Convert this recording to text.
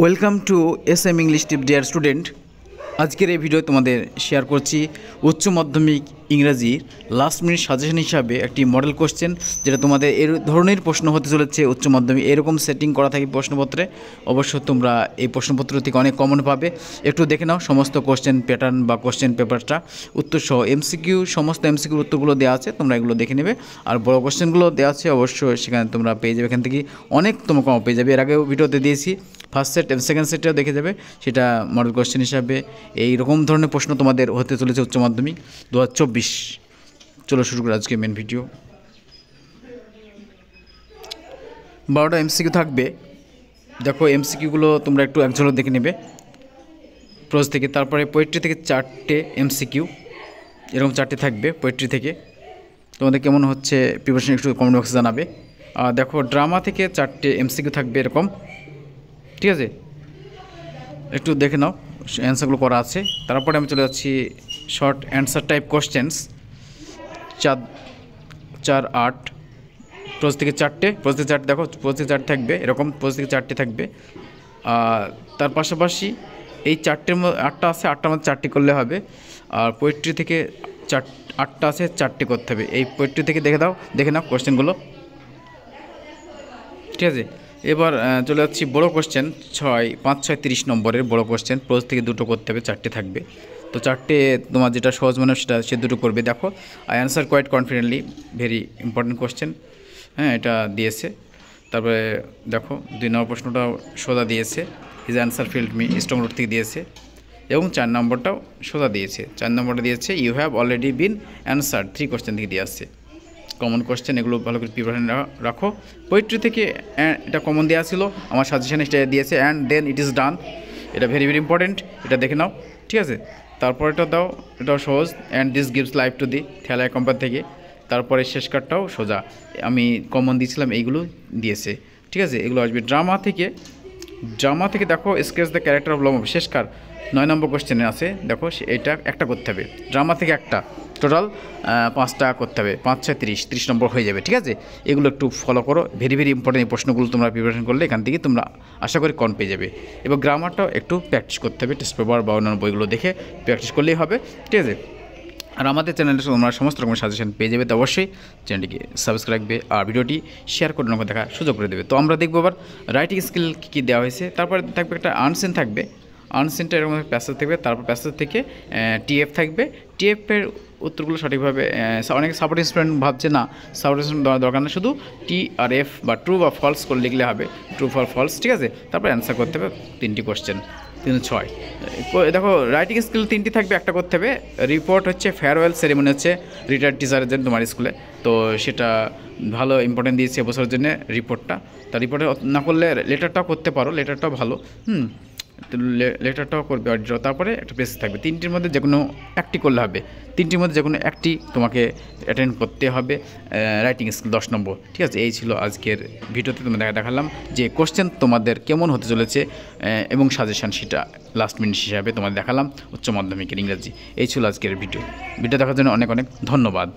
welcome to S M English tip dear student আজকের এই video তোমাদের শেয়ার করছি উচ্চ মাধ্যমিক ইংরাজি লাস্ট মিনিট সাজেশন হিসাবে একটি মডেল কোশ্চেন যেটা তোমাদের এর ধরনের প্রশ্ন হতে চলেছে উচ্চ মাধ্যমিক এরকম সেটিং করা থাকে প্রশ্নপত্রে অবশ্য তোমরা এই প্রশ্নপত্র থেকে অনেক কমন পাবে একটু দেখে নাও সমস্ত কোশ্চেন প্যাটার্ন বা কোশ্চেন পেপারটা উত্তর সহ এমসিকিউ সমস্ত এমসিকিউর উত্তরগুলো দেওয়া আছে তোমরা এগুলো দেখে নেবে আর বড় কোশ্চেনগুলো দেওয়া আছে অবশ্যই সেখানে তোমরা পেয়ে যাবে এখান থেকে অনেক তোমার কম পেয়ে যাবে এর আগেও ভিডিওতে দিয়েছি ফার্স্ট সেট এবং সেকেন্ড সেটটাও দেখে যাবে সেটা মডেল কোশ্চেন হিসাবে এই রকম ধরনের প্রশ্ন তোমাদের হতে চলেছে উচ্চ মাধ্যমিক দু হাজার চব্বিশ চলো শুরু করে আজকে মেন ভিডিও বারোটা এমসিকিউ থাকবে দেখো এমসিকিউগুলো তোমরা একটু এক দেখে নেবে প্রোজ থেকে তারপরে পোয়েট্রি থেকে চারটে এমসিকিউ এরকম চারটে থাকবে পোয়েট্রি থেকে তোমাদের কেমন হচ্ছে প্রিপারেশন একটু কমেন্ট বক্সে জানাবে আর দেখো ড্রামা থেকে চারটে এমসিকিউ থাকবে এরকম ঠিক আছে একটু দেখে নাও অ্যান্সারগুলো করা আছে তারপরে আমি চলে যাচ্ছি শর্ট অ্যান্সার টাইপ কোশ্চেন্স চার চার আট প্রোজ থেকে চারটে প্রোজ থেকে চারটে দেখো প্রোজ থেকে চারটে থাকবে এরকম প্রোজ থেকে চারটে থাকবে তার পাশাপাশি এই চারটের মধ্যে আটটা আছে আটটার মধ্যে চারটি করলে হবে আর পোয়েট্রি থেকে চার আটটা আছে চারটি করতে হবে এই পোয়েট্রি থেকে দেখে দাও দেখে নাও কোশ্চেনগুলো ঠিক আছে এবার চলে যাচ্ছি বড় কোশ্চেন ছয় পাঁচ ছয় তিরিশ নম্বরের বড় কোশ্চেন প্রোজ থেকে দুটো করতে হবে চারটে থাকবে তো চারটে তোমার যেটা সহজ মনে সেটা সে দুটো করবে দেখো I answer quite confidently very important question হ্যাঁ এটা দিয়েছে তারপরে দেখো দুই নম্বর প্রশ্নটা সোজা দিয়েছে is answer field me strong root থেকে দিয়েছে এবং চার নম্বরটাও সোজা দিয়েছে চার নম্বরটা দিয়েছে you have already been answer three question থেকে দিয়ে আসছে কমন কোয়েশ্চেন এগুলো ভালো করে প্রিপারেশন রাখো পোয়েট্রি থেকে এটা কমন দেওয়া ছিল আমার সাজেশন এটা দিয়েছে and then it is done এটা ভেরি ভেরি ইম্পর্টেন্ট এটা দেখে নাও ঠিক আছে তারপর এটা দাও এটাও সহজ and this gives life to the থ্যালা কম্পার থেকে তারপরে শেষ কার্ডটাও সোজা আমি কমন দিয়েছিলাম এইগুলো দিয়েছে ঠিক আছে এগুলো আসবে ড্রামা থেকে ড্রামা থেকে দেখো স্কেচ দ্য ক্যারেক্টার অব লম শেষ কার নয় নম্বর কোশ্চেনে আছে দেখো এটা একটা করতে হবে ড্রামা থেকে একটা টোটাল পাঁচটা করতে হবে পাঁচ ছয় তিরিশ তিরিশ নম্বর হয়ে যাবে ঠিক আছে এগুলো একটু ফলো করো ভেরি ভেরি ইম্পর্টেন্ট এই প্রশ্নগুলো তোমরা প্রিপারেশন করলে এখান থেকে তোমরা আশা করি কন পেয়ে যাবে এবার গ্রামারটাও একটু প্র্যাকটিস করতে হবে টেস্ট পেপার বা অন্যান্য বইগুলো দেখে প্র্যাকটিস করলেই হবে ঠিক আছে আর আমাদের চ্যানেলে তোমরা সমস্ত রকমের সাজেশন পেয়ে যাবে তো অবশ্যই চ্যানেলটিকে সাবস্ক্রাইব রাখবে আর ভিডিওটি শেয়ার করে দেখা সুযোগ করে দেবে তো আমরা দেখবো আবার রাইটিং স্কিল কী কী দেওয়া হয়েছে তারপরে থাকবে একটা আনসেন থাকবে আনসেন্টার এরকম প্যাসেজ থাকবে তারপর প্যাসেজ থেকে টিএফ থাকবে টিএফের উত্তরগুলো সঠিকভাবে অনেকে সাপোর্টিং স্টুডেন্ট ভাবছে না সাপোর্টিং দরকার না শুধু টি আর এফ বা ট্রু বা ফলস করে লিখলে হবে ট্রু ফর ফলস ঠিক আছে তারপর অ্যান্সার করতে হবে তিনটি কোশ্চেন তিন ছয় দেখো রাইটিং স্কিল তিনটি থাকবে একটা করতে হবে রিপোর্ট হচ্ছে ফেয়ারওয়েল সেরেমনি হচ্ছে টিচারের জন্য তোমার স্কুলে তো সেটা ভালো ইম্পর্টেন্ট দিয়েছে এবছরের জন্য রিপোর্টটা তা রিপোর্টে না করলে লেটারটাও করতে পারো লেটারটাও ভালো হুম লেটারটাও করবে অডিটর তারপরে একটা পেজ থাকবে তিনটির মধ্যে যে কোনো একটি করলে হবে তিনটির মধ্যে যে কোনো একটি তোমাকে অ্যাটেন্ড করতে হবে রাইটিং স্কিল দশ নম্বর ঠিক আছে এই ছিল আজকের ভিডিওতে তোমাদের দেখালাম যে কোশ্চেন তোমাদের কেমন হতে চলেছে এবং সাজেশান সেটা লাস্ট মিনিট হিসাবে তোমাদের দেখালাম উচ্চ মাধ্যমিকের ইংরাজি এই ছিল আজকের ভিডিও ভিডিও দেখার জন্য অনেক অনেক ধন্যবাদ